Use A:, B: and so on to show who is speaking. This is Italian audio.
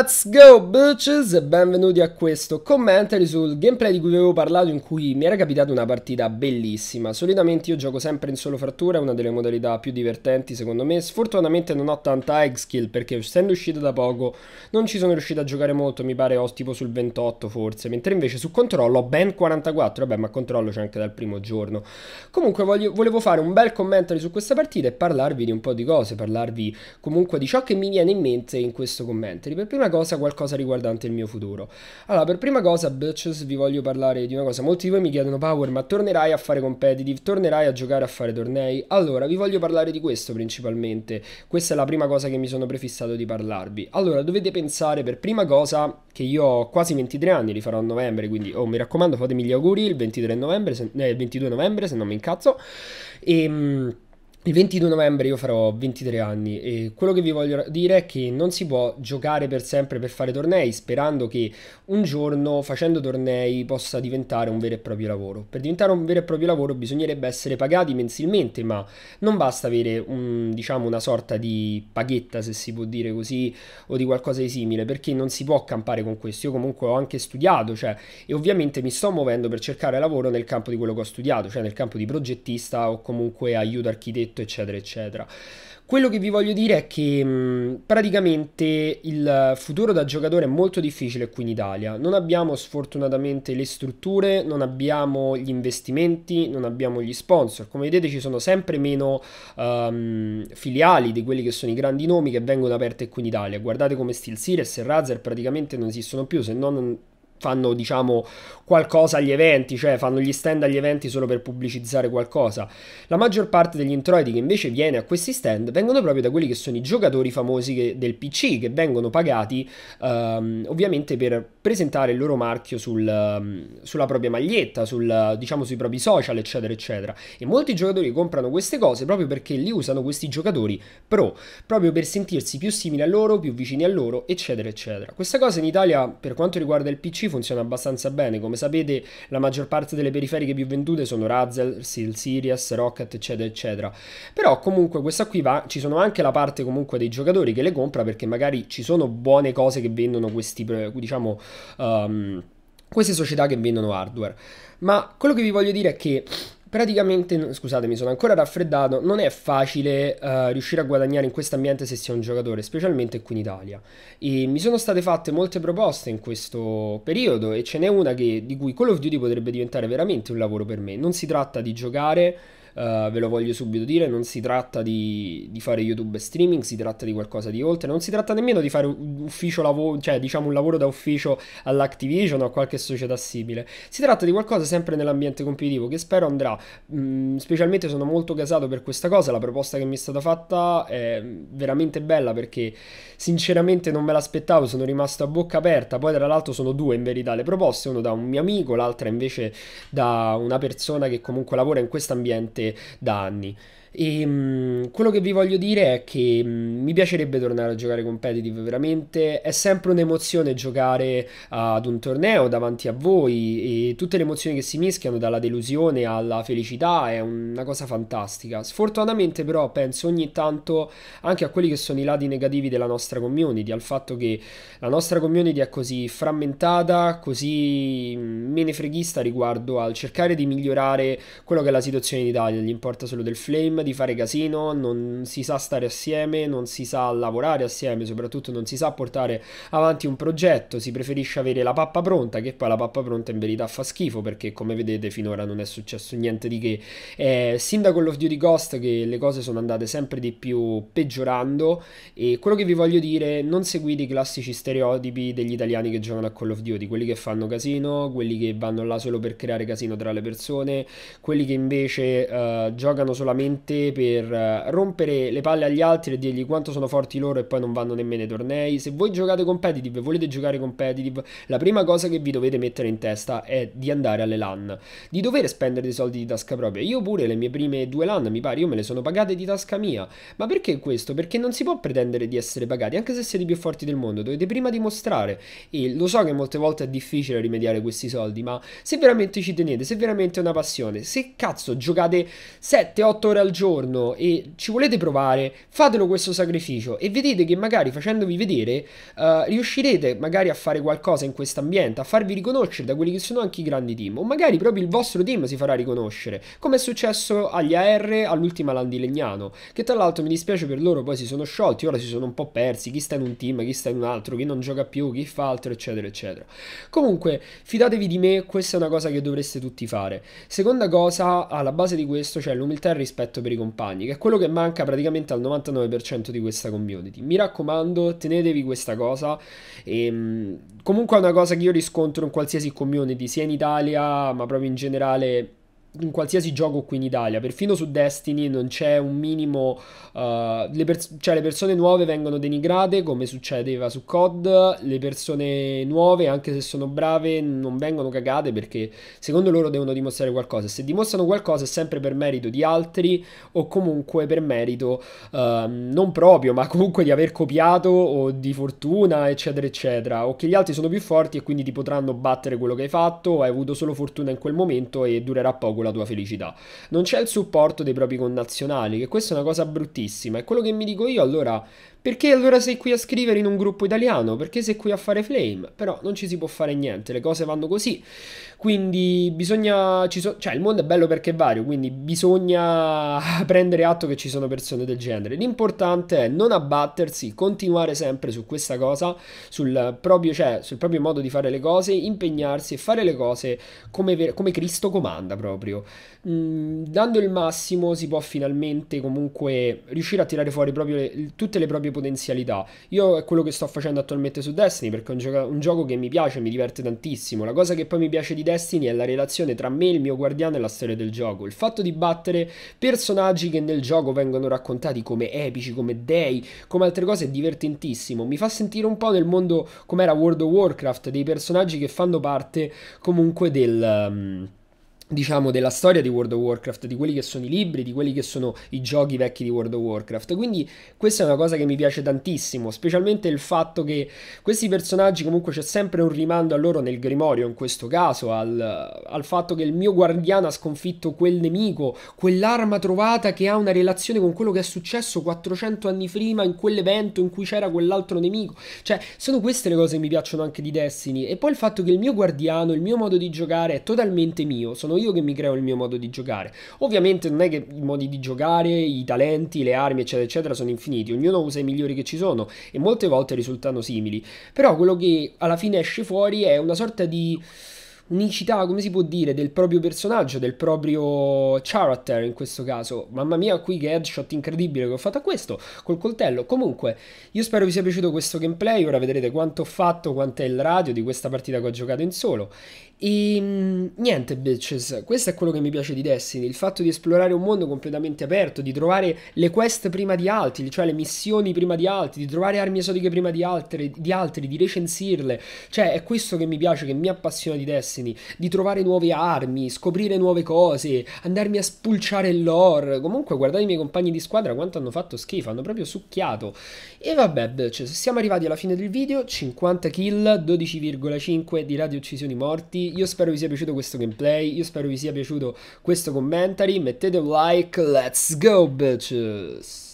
A: Let's go bitches e benvenuti a questo commentary sul gameplay di cui avevo parlato in cui mi era capitata una partita bellissima Solitamente io gioco sempre in solo frattura, è una delle modalità più divertenti secondo me Sfortunatamente non ho tanta egg skill perché essendo uscito da poco non ci sono riuscito a giocare molto Mi pare ho tipo sul 28 forse Mentre invece su controllo ho ben 44, vabbè ma controllo c'è anche dal primo giorno Comunque voglio, volevo fare un bel commentary su questa partita e parlarvi di un po' di cose Parlarvi comunque di ciò che mi viene in mente in questo commentary Per prima cosa qualcosa riguardante il mio futuro. Allora, per prima cosa, bitches, vi voglio parlare di una cosa. Molti di voi mi chiedono, Power, ma tornerai a fare competitive? Tornerai a giocare a fare tornei? Allora, vi voglio parlare di questo principalmente. Questa è la prima cosa che mi sono prefissato di parlarvi. Allora, dovete pensare per prima cosa che io ho quasi 23 anni, li farò a novembre, quindi oh, mi raccomando fatemi gli auguri il 23 novembre, se, eh, 22 novembre se non mi incazzo. E... Ehm, il 22 novembre io farò 23 anni e quello che vi voglio dire è che non si può giocare per sempre per fare tornei sperando che un giorno facendo tornei possa diventare un vero e proprio lavoro. Per diventare un vero e proprio lavoro bisognerebbe essere pagati mensilmente, ma non basta avere un, diciamo, una sorta di paghetta, se si può dire così, o di qualcosa di simile, perché non si può campare con questo. Io comunque ho anche studiato, cioè, e ovviamente mi sto muovendo per cercare lavoro nel campo di quello che ho studiato, cioè nel campo di progettista o comunque aiuto architetto detto, eccetera, eccetera. Quello che vi voglio dire è che mh, mm, praticamente il futuro da giocatore è molto difficile qui in Italia. Non abbiamo sfortunatamente le strutture, non abbiamo gli investimenti, non abbiamo gli sponsor. Come vedete ci sono sempre meno um, filiali di quelli che sono i grandi nomi che vengono aperte qui in Italia. Guardate come Steel Series e Razer praticamente non esistono più, se non fanno diciamo qualcosa agli eventi, cioè fanno gli stand agli eventi solo per pubblicizzare qualcosa. La maggior parte degli introiti che invece viene a questi stand vengono proprio da quelli che sono i giocatori famosi che, del PC che vengono pagati um, ovviamente per presentare il loro marchio sul, um, sulla propria maglietta, sul, diciamo sui propri social eccetera eccetera. E molti giocatori comprano queste cose proprio perché li usano questi giocatori pro, proprio per sentirsi più simili a loro, più vicini a loro eccetera eccetera. Questa cosa in Italia per quanto riguarda il PC funziona abbastanza bene, come sapete la maggior parte delle periferiche più vendute sono Razzle, Steel Series, Rocket eccetera eccetera, però comunque questa qui va, ci sono anche la parte comunque dei giocatori che le compra perché magari ci sono buone cose che vendono questi, eh, diciamo, um, queste società che vendono hardware, ma quello che vi voglio dire è che Praticamente, scusatemi, sono ancora raffreddato, non è facile uh, riuscire a guadagnare in questo ambiente se si è un giocatore, specialmente qui in Italia. E mi sono state fatte molte proposte in questo periodo e ce n'è una che, di cui Call of Duty potrebbe diventare veramente un lavoro per me. Non si tratta di giocare Uh, ve lo voglio subito dire, non si tratta di, di, fare YouTube streaming, si tratta di qualcosa di oltre, non si tratta nemmeno di fare un ufficio lavoro, cioè diciamo un lavoro da ufficio all'Activision o a qualche società simile, si tratta di qualcosa sempre nell'ambiente competitivo che spero andrà, mm, specialmente sono molto casato per questa cosa, la proposta che mi è stata fatta è veramente bella perché sinceramente non me l'aspettavo, sono rimasto a bocca aperta, poi tra l'altro sono due in verità le proposte, uno da un mio amico, l'altra invece da una persona che comunque lavora in questo ambiente da anni. E mh, mm, quello che vi voglio dire è che mh, mm, mi piacerebbe tornare a giocare competitive veramente. È sempre un'emozione giocare uh, ad un torneo davanti a voi e tutte le emozioni che si mischiano, dalla delusione alla felicità, è una cosa fantastica. Sfortunatamente, però, penso ogni tanto anche a quelli che sono i lati negativi della nostra community, al fatto che la nostra community è così frammentata, così mm, menefreghista riguardo al cercare di migliorare quello che è la situazione in Italia. Gli importa solo del flame di fare casino, non si sa stare assieme, non si sa lavorare assieme, soprattutto non si sa portare avanti un progetto, si preferisce avere la pappa pronta, che poi la pappa pronta in verità fa schifo perché come vedete finora non è successo niente di che. Eh, sin da Call of Duty Ghost che le cose sono andate sempre di più peggiorando e quello che vi voglio dire non seguite i classici stereotipi degli italiani che giocano a Call of Duty, quelli che fanno casino, quelli che vanno là solo per creare casino tra le persone, quelli che invece eh, giocano solamente te per eh, rompere le palle agli altri e dirgli quanto sono forti loro e poi non vanno nemmeno ai tornei. Se voi giocate competitive e volete giocare competitive, la prima cosa che vi dovete mettere in testa è di andare alle LAN, di dover spendere dei soldi di tasca propria. Io pure le mie prime due LAN, mi pare, io me le sono pagate di tasca mia. Ma perché questo? Perché non si può pretendere di essere pagati, anche se siete i più forti del mondo, dovete prima dimostrare. E lo so che molte volte è difficile rimediare questi soldi, ma se veramente ci tenete, se veramente è una passione, se cazzo giocate 7-8 ore al giorno, giorno e ci volete provare, fatelo questo sacrificio e vedete che magari facendovi vedere uh, riuscirete magari a fare qualcosa in questo ambiente, a farvi riconoscere da quelli che sono anche i grandi team o magari proprio il vostro team si farà riconoscere, come è successo agli AR all'ultima Landi Legnano, che tra l'altro mi dispiace per loro, poi si sono sciolti, ora si sono un po' persi, chi sta in un team, chi sta in un altro, chi non gioca più, chi fa altro, eccetera, eccetera. Comunque, fidatevi di me, questa è una cosa che dovreste tutti fare. Seconda cosa, alla base di questo c'è cioè l'umiltà e il rispetto per per i compagni, che è quello che manca praticamente al 99% di questa community. Mi raccomando, tenetevi questa cosa. E, ehm, comunque è una cosa che io riscontro in qualsiasi community, sia in Italia, ma proprio in generale in qualsiasi gioco qui in Italia, perfino su Destiny non c'è un minimo, uh, le pers- cioè le persone nuove vengono denigrate come succedeva su COD, le persone nuove anche se sono brave non vengono cagate perché secondo loro devono dimostrare qualcosa, se dimostrano qualcosa è sempre per merito di altri o comunque per merito uh, non proprio ma comunque di aver copiato o di fortuna eccetera eccetera o che gli altri sono più forti e quindi ti potranno battere quello che hai fatto o hai avuto solo fortuna in quel momento e durerà poco con la tua felicità. Non c'è il supporto dei propri connazionali, che questa è una cosa bruttissima. E quello che mi dico io allora, perché allora sei qui a scrivere in un gruppo italiano? Perché sei qui a fare flame? Però non ci si può fare niente, le cose vanno così. Quindi bisogna. So, cioè, il mondo è bello perché è vario, quindi bisogna prendere atto che ci sono persone del genere. L'importante è non abbattersi, continuare sempre su questa cosa, sul proprio, cioè, sul proprio modo di fare le cose, impegnarsi e fare le cose come, come Cristo comanda proprio. Mm, dando il massimo si può finalmente comunque riuscire a tirare fuori proprio le, tutte le proprie potenzialità. Io è quello che sto facendo attualmente su Destiny perché è un, gioco, un gioco che mi piace, mi diverte tantissimo. La cosa che poi mi piace di Destiny è la relazione tra me, il mio guardiano e la storia del gioco. Il fatto di battere personaggi che nel gioco vengono raccontati come epici, come dei, come altre cose è divertentissimo. Mi fa sentire un po' nel mondo come era World of Warcraft, dei personaggi che fanno parte comunque del... Um, diciamo della storia di World of Warcraft, di quelli che sono i libri, di quelli che sono i giochi vecchi di World of Warcraft. Quindi questa è una cosa che mi piace tantissimo, specialmente il fatto che questi personaggi comunque c'è sempre un rimando a loro nel Grimorio, in questo caso, al, al fatto che il mio guardiano ha sconfitto quel nemico, quell'arma trovata che ha una relazione con quello che è successo 400 anni prima in quell'evento in cui c'era quell'altro nemico. Cioè, sono queste le cose che mi piacciono anche di Destiny. E poi il fatto che il mio guardiano, il mio modo di giocare è totalmente mio, sono io che mi creo il mio modo di giocare. Ovviamente non è che i modi di giocare, i talenti, le armi, eccetera, eccetera, sono infiniti, ognuno usa i migliori che ci sono e molte volte risultano simili. Però quello che alla fine esce fuori è una sorta di unicità, come si può dire, del proprio personaggio, del proprio character in questo caso. Mamma mia, qui che headshot incredibile che ho fatto a questo, col coltello. Comunque, io spero vi sia piaciuto questo gameplay, ora vedrete quanto ho fatto, quanto è il radio di questa partita che ho giocato in solo. E ehm, niente, bitches, questo è quello che mi piace di Destiny, il fatto di esplorare un mondo completamente aperto, di trovare le quest prima di altri, cioè le missioni prima di altri, di trovare armi esotiche prima di altri, di, altri, di recensirle, cioè è questo che mi piace, che mi appassiona di Destiny, di trovare nuove armi, scoprire nuove cose, andarmi a spulciare lore, comunque guardate i miei compagni di squadra quanto hanno fatto schifo, hanno proprio succhiato. E vabbè, bitches, siamo arrivati alla fine del video, 50 kill, 12,5 di radio uccisioni morti io spero vi sia piaciuto questo gameplay, io spero vi sia piaciuto questo commentary, mettete un like, let's go bitches!